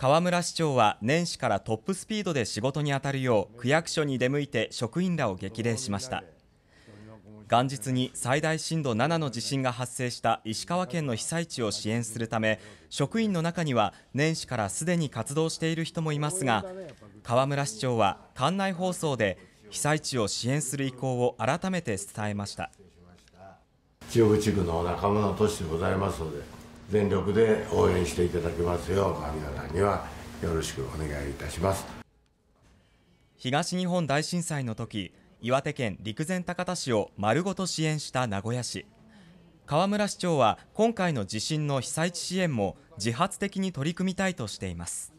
河村市長は年始からトップスピードで仕事に当たるよう区役所に出向いて職員らを激励しました元日に最大震度7の地震が発生した石川県の被災地を支援するため職員の中には年始からすでに活動している人もいますが河村市長は館内放送で被災地を支援する意向を改めて伝えました中部地区の中村都市でございますので全力で応援していただけますよう皆さんにはよろしくお願いいたします東日本大震災の時岩手県陸前高田市を丸ごと支援した名古屋市河村市長は今回の地震の被災地支援も自発的に取り組みたいとしています